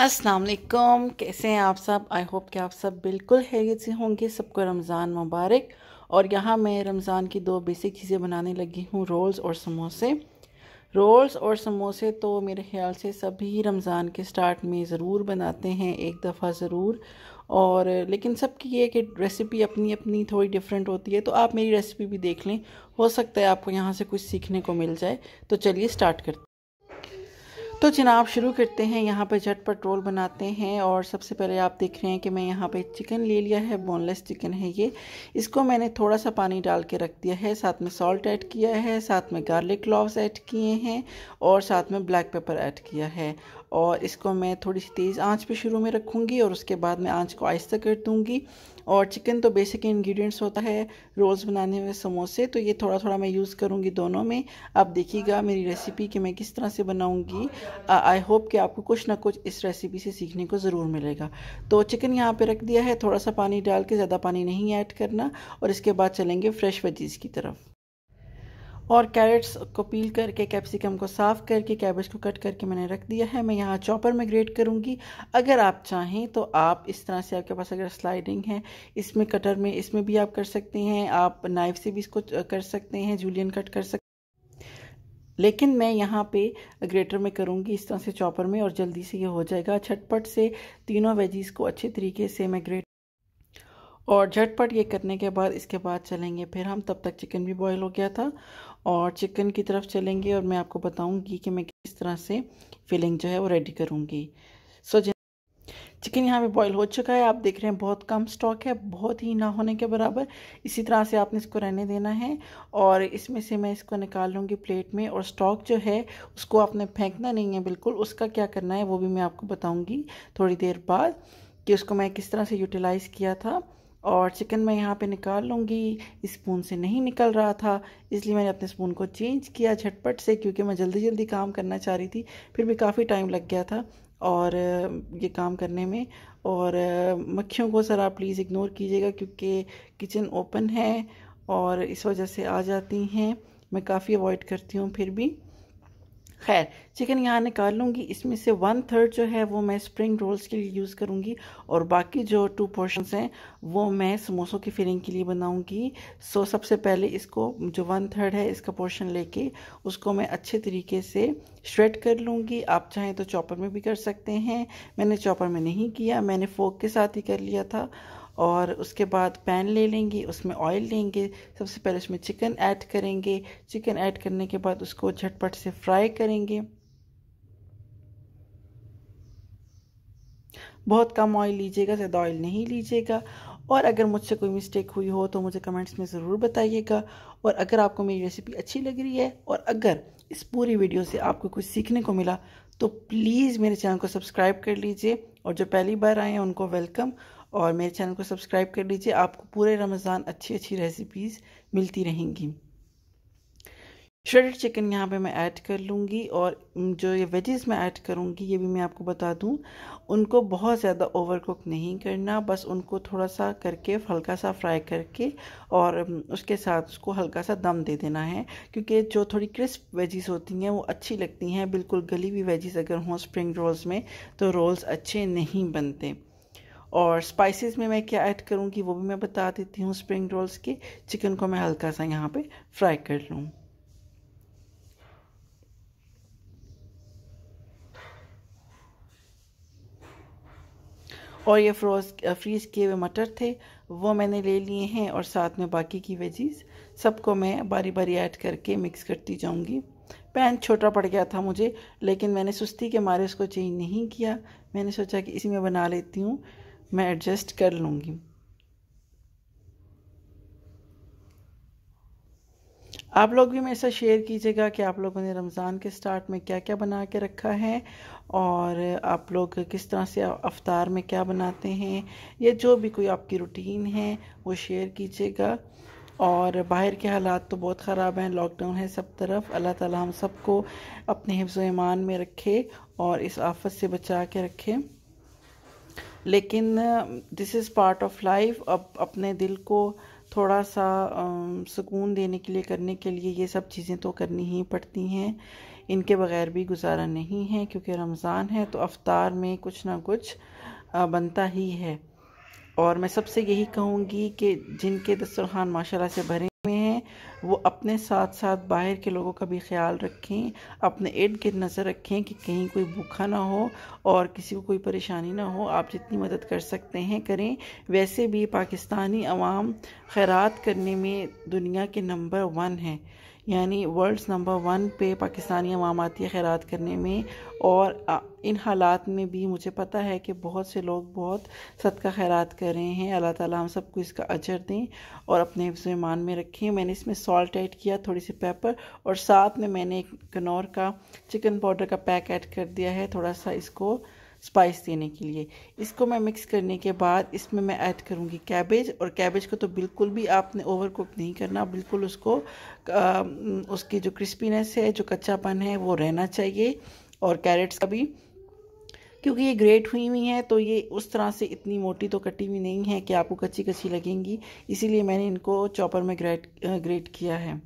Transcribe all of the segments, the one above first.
असलकम कैसे हैं आप सब आई होप कि आप सब बिल्कुल हैरियत से होंगे सबको रमज़ान मुबारक और यहाँ मैं रमज़ान की दो बेसिक चीज़ें बनाने लगी हूँ रोल्स और समोसे रोल्स और समोसे तो मेरे ख्याल से सभी रमज़ान के स्टार्ट में ज़रूर बनाते हैं एक दफ़ा ज़रूर और लेकिन सबकी ये कि रेसिपी अपनी अपनी थोड़ी डिफरेंट होती है तो आप मेरी रेसिपी भी देख लें हो सकता है आपको यहाँ से कुछ सीखने को मिल जाए तो चलिए स्टार्ट करते तो जनाब शुरू करते हैं यहाँ पर झटपट रोल बनाते हैं और सबसे पहले आप देख रहे हैं कि मैं यहाँ पे चिकन ले लिया है बोनलेस चिकन है ये इसको मैंने थोड़ा सा पानी डाल के रख दिया है साथ में सॉल्ट ऐड किया है साथ में गार्लिक क्लॉव्स ऐड किए हैं और साथ में ब्लैक पेपर ऐड किया है और इसको मैं थोड़ी सी तेज़ आँच पर शुरू में रखूँगी और उसके बाद मैं आँच को आहिस्ता कर दूँगी और चिकन तो बेसिक इंग्रेडिएंट्स होता है रोल्स बनाने में समोसे तो ये थोड़ा थोड़ा मैं यूज़ करूँगी दोनों में आप देखिएगा मेरी रेसिपी कि मैं किस तरह से बनाऊँगी आई होप कि आपको कुछ ना कुछ इस रेसिपी से सीखने को ज़रूर मिलेगा तो चिकन यहाँ पर रख दिया है थोड़ा सा पानी डाल के ज़्यादा पानी नहीं ऐड करना और इसके बाद चलेंगे फ्रेश वेजीज़ की तरफ और कैरेट्स को पील करके कैप्सिकम को साफ़ करके कैबेज को कट करके मैंने रख दिया है मैं यहाँ चॉपर में ग्रेट करूँगी अगर आप चाहें तो आप इस तरह से आपके पास अगर स्लाइडिंग है इसमें कटर में इसमें भी आप कर सकते हैं आप नाइफ से भी इसको कर सकते हैं जूलियन कट कर सकते लेकिन मैं यहाँ पे ग्रेटर में करूँगी इस तरह से चॉपर में और जल्दी से ये हो जाएगा छटपट से तीनों वेजीज़ को अच्छे तरीके से मैं ग्रेट और झटपट ये करने के बाद इसके बाद चलेंगे फिर हम तब तक चिकन भी बॉईल हो गया था और चिकन की तरफ चलेंगे और मैं आपको बताऊंगी कि मैं किस तरह से फिलिंग जो है वो रेडी करूंगी सो so, चिकन यहाँ पे बॉईल हो चुका है आप देख रहे हैं बहुत कम स्टॉक है बहुत ही ना होने के बराबर इसी तरह से आपने इसको रहने देना है और इसमें से मैं इसको निकाल लूँगी प्लेट में और स्टॉक जो है उसको आपने फेंकना नहीं है बिल्कुल उसका क्या करना है वो भी मैं आपको बताऊँगी थोड़ी देर बाद कि उसको मैं किस तरह से यूटिलाइज़ किया था और चिकन मैं यहाँ पे निकाल लूँगी स्पून से नहीं निकल रहा था इसलिए मैंने अपने स्पून को चेंज किया झटपट से क्योंकि मैं जल्दी जल्दी काम करना चाह रही थी फिर भी काफ़ी टाइम लग गया था और ये काम करने में और मक्खियों को सर आप प्लीज़ इग्नोर कीजिएगा क्योंकि किचन ओपन है और इस वजह से आ जाती हैं मैं काफ़ी अवॉइड करती हूँ फिर भी खैर चिकन यहाँ निकाल लूँगी इसमें से वन थर्ड जो है वो मैं स्प्रिंग रोल्स के लिए यूज़ करूँगी और बाकी जो टू पोर्शंस हैं वो मैं समोसों की फिलिंग के लिए बनाऊँगी सो सबसे पहले इसको जो वन थर्ड है इसका पोर्शन लेके उसको मैं अच्छे तरीके से श्रेड कर लूँगी आप चाहें तो चॉपर में भी कर सकते हैं मैंने चॉपर में नहीं किया मैंने फोक के साथ ही कर लिया था और उसके बाद पैन ले लेंगे उसमें ऑयल लेंगे सबसे पहले उसमें चिकन ऐड करेंगे चिकन ऐड करने के बाद उसको झटपट से फ्राई करेंगे बहुत कम ऑयल लीजिएगा ज़्यादा ऑयल नहीं लीजिएगा और अगर मुझसे कोई मिस्टेक हुई हो तो मुझे कमेंट्स में ज़रूर बताइएगा और अगर आपको मेरी रेसिपी अच्छी लग रही है और अगर इस पूरी वीडियो से आपको कुछ सीखने को मिला तो प्लीज़ मेरे चैनल को सब्सक्राइब कर लीजिए और जो पहली बार आए हैं उनको वेलकम और मेरे चैनल को सब्सक्राइब कर लीजिए आपको पूरे रमज़ान अच्छी अच्छी रेसिपीज़ मिलती रहेंगी श्रेडेड चिकन यहाँ पे मैं ऐड कर लूँगी और जो ये वेजेस मैं ऐड करूँगी ये भी मैं आपको बता दूँ उनको बहुत ज़्यादा ओवर कुक नहीं करना बस उनको थोड़ा सा करके हल्का सा फ्राई करके और उसके साथ उसको हल्का सा दम दे देना है क्योंकि जो थोड़ी क्रिस्प वेजेस होती हैं वो अच्छी लगती हैं बिल्कुल गली हुई वेजेस अगर हों स्प्रिंग रोल्स में तो रोल्स अच्छे नहीं बनते और स्पाइसेस में मैं क्या ऐड करूँगी वो भी मैं बता देती हूँ स्प्रिंग रोल्स के चिकन को मैं हल्का सा यहाँ पे फ्राई कर लूँ और ये फ्रोज फ्रीज किए हुए मटर थे वो मैंने ले लिए हैं और साथ में बाकी की वेजीज सबको मैं बारी बारी ऐड करके मिक्स करती जाऊँगी पैन छोटा पड़ गया था मुझे लेकिन मैंने सुस्ती के मारे उसको चेंज नहीं किया मैंने सोचा कि इसी में बना लेती हूँ मैं एडजस्ट कर लूँगी आप लोग भी मेरे साथ शेयर कीजिएगा कि आप लोगों ने रमज़ान के स्टार्ट में क्या क्या बना के रखा है और आप लोग किस तरह से अवतार में क्या बनाते हैं या जो भी कोई आपकी रूटीन है वो शेयर कीजिएगा और बाहर के हालात तो बहुत ख़राब हैं लॉकडाउन है सब तरफ अल्लाह ताला हम सबको अपने हिफ्ज़ ईमान में रखे और इस आफत से बचा के रखें लेकिन this is part of life अब अपने दिल को थोड़ा सा सुकून देने के लिए करने के लिए ये सब चीज़ें तो करनी ही पड़ती हैं इनके बगैर भी गुजारा नहीं है क्योंकि रमज़ान है तो अवतार में कुछ ना कुछ बनता ही है और मैं सबसे यही कहूँगी कि जिनके दस्तरखान माशाल्लाह से भरें वो अपने साथ साथ बाहर के लोगों का भी ख्याल रखें अपने इर्द गिर्द नज़र रखें कि कहीं कोई भूखा ना हो और किसी को कोई परेशानी ना हो आप जितनी मदद कर सकते हैं करें वैसे भी पाकिस्तानी अवाम खैरात करने में दुनिया के नंबर वन हैं यानी वर्ल्ड्स नंबर वन पे पाकिस्तानी अवाम आती है खैरात करने में और इन हालात में भी मुझे पता है कि बहुत से लोग बहुत सदका खैरात कर रहे हैं अल्लाह ताला हम सबको इसका अजर दें और अपने मान में रखें मैंने इसमें सॉल्ट ऐड किया थोड़ी सी पेपर और साथ में मैंने एक कनौर का चिकन पाउडर का पैक ऐड कर दिया है थोड़ा सा इसको स्पाइस देने के लिए इसको मैं मिक्स करने के बाद इसमें मैं ऐड करूँगी कैबेज और कैबेज को तो बिल्कुल भी आपने ओवर कुक नहीं करना बिल्कुल उसको आ, उसकी जो क्रिस्पीनेस है जो कच्चापन है वो रहना चाहिए और कैरेट्स का भी क्योंकि ये ग्रेट हुई हुई हैं तो ये उस तरह से इतनी मोटी तो कटी हुई नहीं है कि आपको कच्ची कच्ची लगेंगी इसीलिए मैंने इनको चॉपर में ग्रेट ग्रेट किया है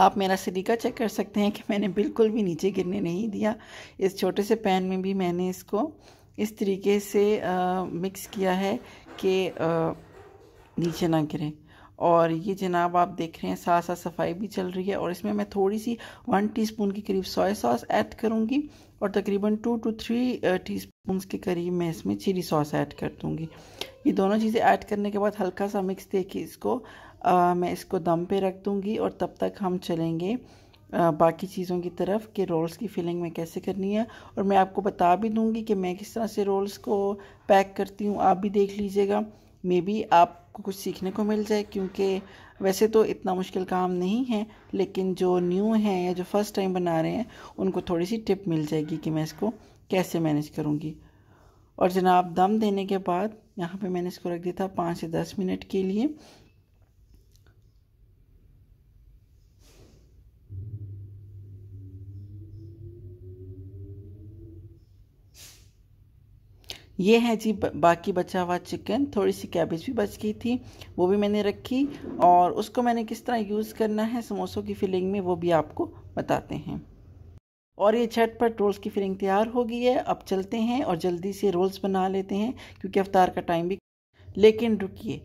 आप मेरा सलीका चेक कर सकते हैं कि मैंने बिल्कुल भी नीचे गिरने नहीं दिया इस छोटे से पैन में भी मैंने इसको इस तरीके से आ, मिक्स किया है कि नीचे ना गिरे और ये जनाब आप देख रहे हैं साथ साथ सफाई भी चल रही है और इसमें मैं थोड़ी सी वन टीस्पून के करीब सोया सॉस ऐड करूँगी और तकरीबन टू टू थ्री टी के करीब मैं इसमें चिली सॉस ऐड कर दूँगी ये दोनों चीज़ें ऐड करने के बाद हल्का सा मिक्स दे के इसको आ, मैं इसको दम पे रख दूँगी और तब तक हम चलेंगे आ, बाकी चीज़ों की तरफ कि रोल्स की फिलिंग में कैसे करनी है और मैं आपको बता भी दूँगी कि मैं किस तरह से रोल्स को पैक करती हूँ आप भी देख लीजिएगा मे बी आपको कुछ सीखने को मिल जाए क्योंकि वैसे तो इतना मुश्किल काम नहीं है लेकिन जो न्यू हैं या जो फ़र्स्ट टाइम बना रहे हैं उनको थोड़ी सी टिप मिल जाएगी कि मैं इसको कैसे मैनेज करूँगी और जनाब दम देने के बाद यहाँ पे मैंने इसको रख दिया था पाँच से दस मिनट के लिए ये है जी बाकी बचा हुआ चिकन थोड़ी सी कैबेज भी बच गई थी वो भी मैंने रखी और उसको मैंने किस तरह यूज़ करना है समोसों की फिलिंग में वो भी आपको बताते हैं और ये पर रोल्स की फिलिंग तैयार हो गई है अब चलते हैं और जल्दी से रोल्स बना लेते हैं क्योंकि अवतार का टाइम भी लेकिन रुकिए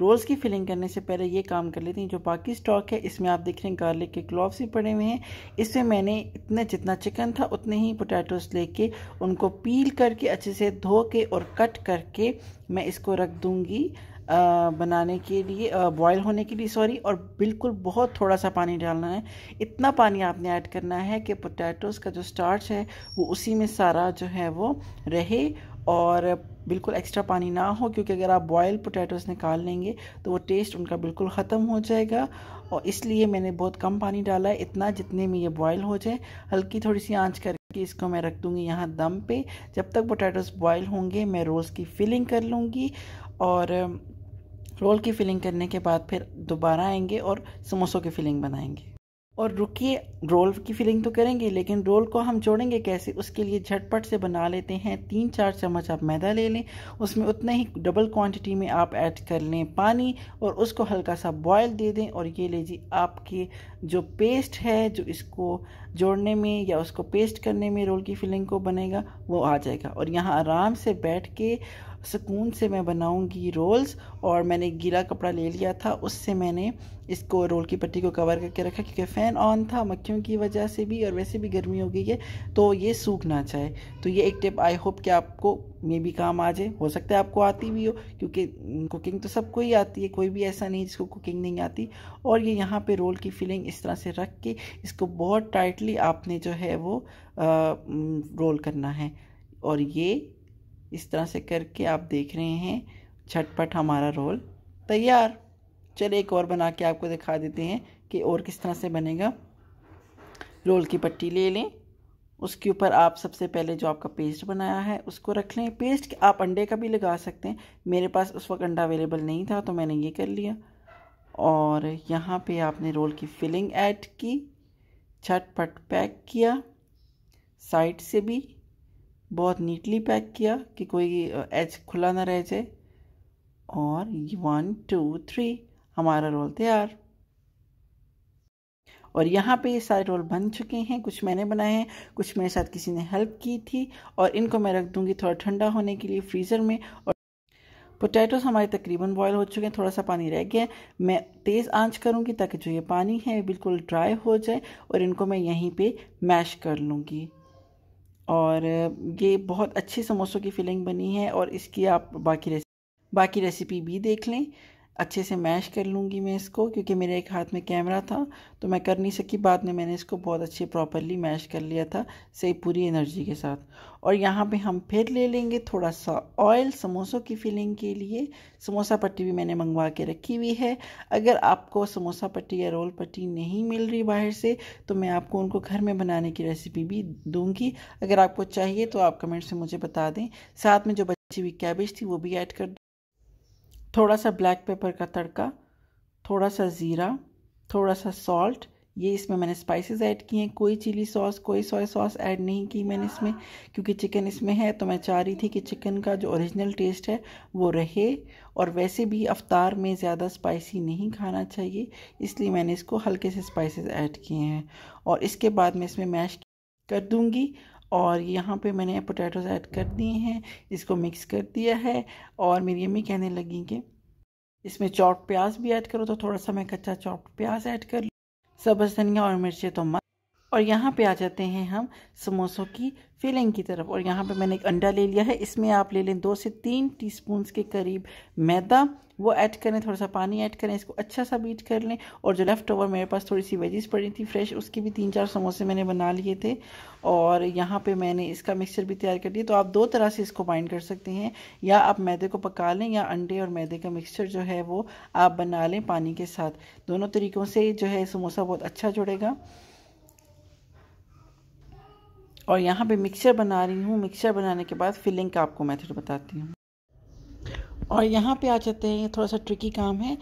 रोल्स की फिलिंग करने से पहले ये काम कर लेते हैं जो बाकी स्टॉक है इसमें आप देख रहे हैं गार्लिक के क्लॉव्स भी पड़े हुए हैं इसमें मैंने इतने जितना चिकन था उतने ही पोटैटोस लेके उनको पील करके अच्छे से धो के और कट करके मैं इसको रख दूँगी बनाने के लिए बॉयल होने के लिए सॉरी और बिल्कुल बहुत थोड़ा सा पानी डालना है इतना पानी आपने ऐड करना है कि पोटैटोज़ का जो स्टार्च है वो उसी में सारा जो है वो रहे और बिल्कुल एक्स्ट्रा पानी ना हो क्योंकि अगर आप बॉयल पोटैटोस निकाल लेंगे तो वो टेस्ट उनका बिल्कुल ख़त्म हो जाएगा और इसलिए मैंने बहुत कम पानी डाला है इतना जितने में ये बॉयल हो जाए हल्की थोड़ी सी आंच करके इसको मैं रख दूँगी यहाँ दम पे जब तक पोटैटोस बॉयल होंगे मैं रोल्स की फिलिंग कर लूँगी और रोल की फिलिंग करने के बाद फिर दोबारा आएँगे और समोसों की फिलिंग बनाएँगे और रुकिए रोल की फिलिंग तो करेंगे लेकिन रोल को हम जोड़ेंगे कैसे उसके लिए झटपट से बना लेते हैं तीन चार चम्मच आप मैदा ले लें उसमें उतना ही डबल क्वांटिटी में आप ऐड कर लें पानी और उसको हल्का सा बॉयल दे दें और ये लीजिए आपके जो पेस्ट है जो इसको जोड़ने में या उसको पेस्ट करने में रोल की फिलिंग को बनेगा वो आ जाएगा और यहाँ आराम से बैठ के सुकून से मैं बनाऊंगी रोल्स और मैंने गीला कपड़ा ले लिया था उससे मैंने इसको रोल की पट्टी को कवर करके रखा क्योंकि फ़ैन ऑन था मक्खियों की वजह से भी और वैसे भी गर्मी हो गई है तो ये सूख ना चाहे तो ये एक टिप आई होप कि आपको मे भी काम आ जाए हो सकता है आपको आती भी हो क्योंकि कुकिंग तो सबको ही आती है कोई भी ऐसा नहीं जिसको कुकिंग नहीं आती और ये यहाँ पर रोल की फिलिंग इस तरह से रख के इसको बहुत टाइटली आपने जो है वो आ, रोल करना है और ये इस तरह से करके आप देख रहे हैं झटपट हमारा रोल तैयार चलिए एक और बना के आपको दिखा देते हैं कि और किस तरह से बनेगा रोल की पट्टी ले लें उसके ऊपर आप सबसे पहले जो आपका पेस्ट बनाया है उसको रख लें पेस्ट आप अंडे का भी लगा सकते हैं मेरे पास उस वक्त अंडा अवेलेबल नहीं था तो मैंने ये कर लिया और यहाँ पे आपने रोल की फिलिंग ऐड की छटपट पैक किया साइड से भी बहुत नीटली पैक किया कि कोई एज खुला ना रह जाए और वन टू थ्री हमारा रोल तैयार और यहाँ पे ये सारे रोल बन चुके हैं कुछ मैंने बनाए हैं कुछ मेरे साथ किसी ने हेल्प की थी और इनको मैं रख दूँगी थोड़ा ठंडा होने के लिए फ्रीज़र में और पोटैटोस हमारे तकरीबन बॉयल हो चुके हैं थोड़ा सा पानी रह गया मैं तेज़ आंच करूंगी ताकि जो ये पानी है बिल्कुल ड्राई हो जाए और इनको मैं यहीं पे मैश कर लूँगी और ये बहुत अच्छे समोसों की फिलिंग बनी है और इसकी आप बाकी रेसिपी बाकी रेसिपी भी देख लें अच्छे से मैश कर लूँगी मैं इसको क्योंकि मेरे एक हाथ में कैमरा था तो मैं कर नहीं सकी बाद में मैंने इसको बहुत अच्छे प्रॉपरली मैश कर लिया था सही पूरी एनर्जी के साथ और यहाँ पे हम फिर ले लेंगे थोड़ा सा ऑयल समोसों की फिलिंग के लिए समोसा पट्टी भी मैंने मंगवा के रखी हुई है अगर आपको समोसा पट्टी या रोल पट्टी नहीं मिल रही बाहर से तो मैं आपको उनको घर में बनाने की रेसिपी भी दूँगी अगर आपको चाहिए तो आप कमेंट से मुझे बता दें साथ में जो बची हुई कैबेज थी वो भी ऐड कर थोड़ा सा ब्लैक पेपर का तड़का थोड़ा सा ज़ीरा थोड़ा सा सॉल्ट ये इसमें मैंने स्पाइसेस ऐड किए हैं कोई चिली सॉस कोई सोया सॉस ऐड नहीं की मैंने इसमें क्योंकि चिकन इसमें है तो मैं चाह रही थी कि चिकन का जो ओरिजिनल टेस्ट है वो रहे और वैसे भी अवतार में ज़्यादा स्पाइसी नहीं खाना चाहिए इसलिए मैंने इसको हल्के से स्पाइसेस ऐड किए हैं और इसके बाद मैं इसमें मैश कर दूँगी और यहाँ पे मैंने पोटैटोज़ ऐड कर दिए हैं इसको मिक्स कर दिया है और मेरी अम्मी कहने लगी कि इसमें चॉप प्याज भी ऐड करो तो थोड़ा सा मैं कच्चा चॉप प्याज ऐड कर लूँ सब्ज़ धनिया और मिर्चें तो मत और यहाँ पे आ जाते हैं हम समोसों की फिलिंग की तरफ और यहाँ पे मैंने एक अंडा ले लिया है इसमें आप ले लें दो से तीन टीस्पून्स के करीब मैदा वो ऐड करें थोड़ा सा पानी ऐड करें इसको अच्छा सा बीट कर लें और जो लेफ़्ट ओवर मेरे पास थोड़ी सी वेजिस पड़ी थी फ्रेश उसके भी तीन चार समोसे मैंने बना लिए थे और यहाँ पे मैंने इसका मिक्सचर भी तैयार कर दिया तो आप दो तरह से इसको बाइंड कर सकते हैं या आप मैदे को पका लें या अंडे और मैदे का मिक्सचर जो है वो आप बना लें पानी के साथ दोनों तरीक़ों से जो है समोसा बहुत अच्छा जुड़ेगा और यहाँ पे मिक्सचर बना रही हूँ मिक्सचर बनाने के बाद फिलिंग का आपको मेथड बताती हूँ और यहाँ पे आ जाते हैं ये थोड़ा सा ट्रिकी काम है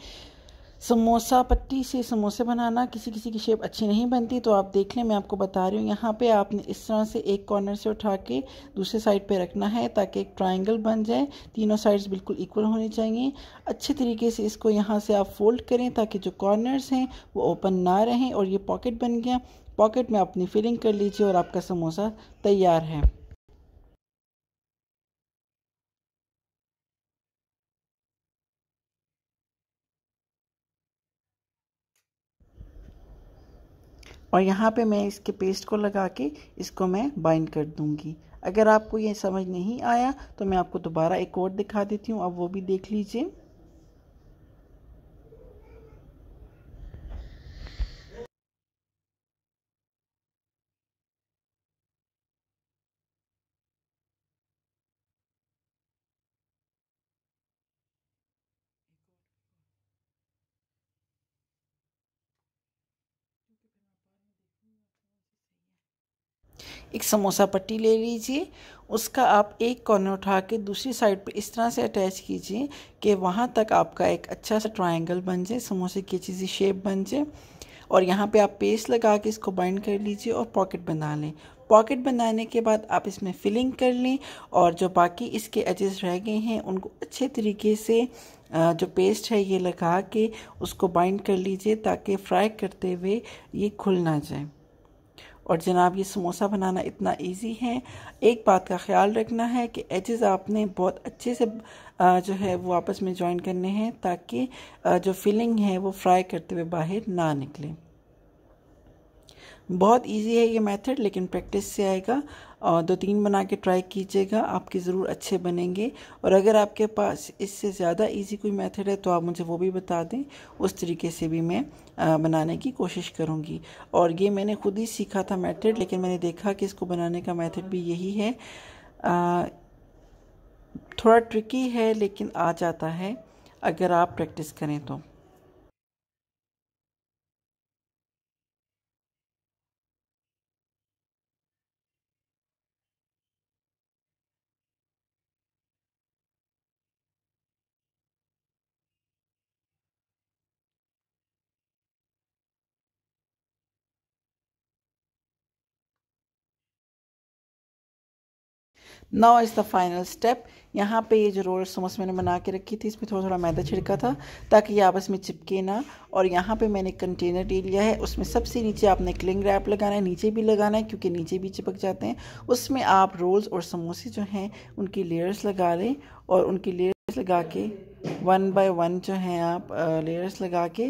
समोसा पट्टी से समोसे बनाना किसी किसी की शेप अच्छी नहीं बनती तो आप देख लें मैं आपको बता रही हूँ यहाँ पे आपने इस तरह से एक कॉर्नर से उठा के दूसरे साइड पे रखना है ताकि एक ट्रायंगल बन जाए तीनों साइड्स बिल्कुल इक्वल होने चाहिए अच्छे तरीके से इसको यहाँ से आप फोल्ड करें ताकि जो कॉर्नर्स हैं वो ओपन ना रहें और ये पॉकेट बन गया पॉकेट में अपनी फिलिंग कर लीजिए और आपका समोसा तैयार है और यहाँ पे मैं इसके पेस्ट को लगा के इसको मैं बाइंड कर दूंगी अगर आपको ये समझ नहीं आया तो मैं आपको दोबारा एक और दिखा देती हूँ अब वो भी देख लीजिए एक समोसा पट्टी ले लीजिए उसका आप एक कॉर्नर उठा के दूसरी साइड पे इस तरह से अटैच कीजिए कि वहाँ तक आपका एक अच्छा सा ट्रायंगल बन जाए समोसे की अच्छी सी शेप बन जाए और यहाँ पे आप पेस्ट लगा के इसको बाइंड कर लीजिए और पॉकेट बना लें पॉकेट बनाने के बाद आप इसमें फिलिंग कर लें और जो बाकी इसके एजेस रह गए हैं उनको अच्छे तरीके से जो पेस्ट है ये लगा के उसको बाइंड कर लीजिए ताकि फ्राई करते हुए ये खुल ना जाए और जनाब ये समोसा बनाना इतना इजी है एक बात का ख्याल रखना है कि एजेस आपने बहुत अच्छे से जो है वो आपस में जॉइन करने हैं ताकि जो फिलिंग है वो फ्राई करते हुए बाहर ना निकले बहुत इजी है ये मेथड लेकिन प्रैक्टिस से आएगा दो तीन बना के ट्राई कीजिएगा आपके ज़रूर अच्छे बनेंगे और अगर आपके पास इससे ज़्यादा इजी कोई मेथड है तो आप मुझे वो भी बता दें उस तरीके से भी मैं बनाने की कोशिश करूँगी और ये मैंने खुद ही सीखा था मेथड लेकिन मैंने देखा कि इसको बनाने का मेथड भी यही है थोड़ा ट्रिकी है लेकिन आ जाता है अगर आप प्रैक्टिस करें तो now is the final step यहाँ पे ये जो रोल समोस मैंने बना के रखी थी इसमें थोड़ा थोड़ा मैदा छिड़का था ताकि ये आपस में चिपके ना और यहाँ पे मैंने कंटेनर ले लिया है उसमें सबसे नीचे आपने क्लिंग रैप लगाना है नीचे भी लगाना है क्योंकि नीचे भी चिपक जाते हैं उसमें आप रोल्स और समोसे जो हैं उनकी लेयर्स लगा लें और उनकी लेयर्स लगा के वन बाय वन जो हैं आप लेयर्स लगा के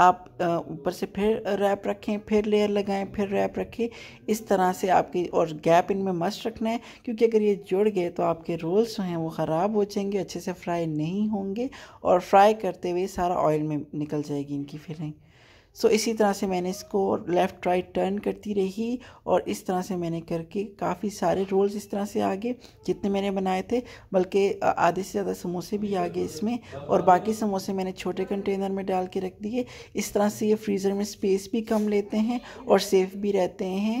आप ऊपर से फिर रैप रखें फिर लेयर लगाएं फिर रैप रखें इस तरह से आपकी और गैप इनमें मस्त रखना है क्योंकि अगर ये जुड़ गए तो आपके रोल्स जो हैं वो ख़राब हो जाएंगे अच्छे से फ्राई नहीं होंगे और फ्राई करते हुए सारा ऑयल में निकल जाएगी इनकी फिलिंग सो इसी तरह से मैंने इसको लेफ़्ट राइट टर्न करती रही और इस तरह से मैंने करके काफ़ी सारे रोल्स इस तरह से आगे जितने मैंने बनाए थे बल्कि आधे से ज़्यादा समोसे भी आ गए इसमें और बाकी समोसे मैंने छोटे कंटेनर में डाल के रख दिए इस तरह से ये फ्रीज़र में स्पेस भी कम लेते हैं और सेफ़ भी रहते हैं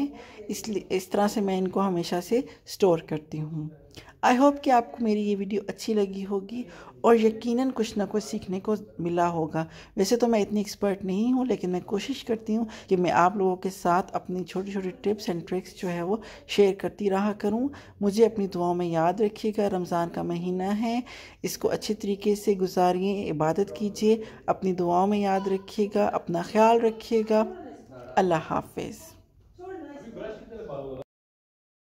इसलिए इस तरह से मैं इनको हमेशा से स्टोर करती हूँ आई होप कि आपको मेरी ये वीडियो अच्छी लगी होगी और यकीनन कुछ ना कुछ सीखने को मिला होगा वैसे तो मैं इतनी एक्सपर्ट नहीं हूँ लेकिन मैं कोशिश करती हूँ कि मैं आप लोगों के साथ अपनी छोटी छोटी टिप्स एंड ट्रिक्स जो है वो शेयर करती रहा करूँ मुझे अपनी दुआओं में याद रखिएगा रमज़ान का महीना है इसको अच्छे तरीके से गुजारिए इबादत कीजिए अपनी दुआओं में याद रखिएगा अपना ख्याल रखिएगा अल्लाह हाफिज़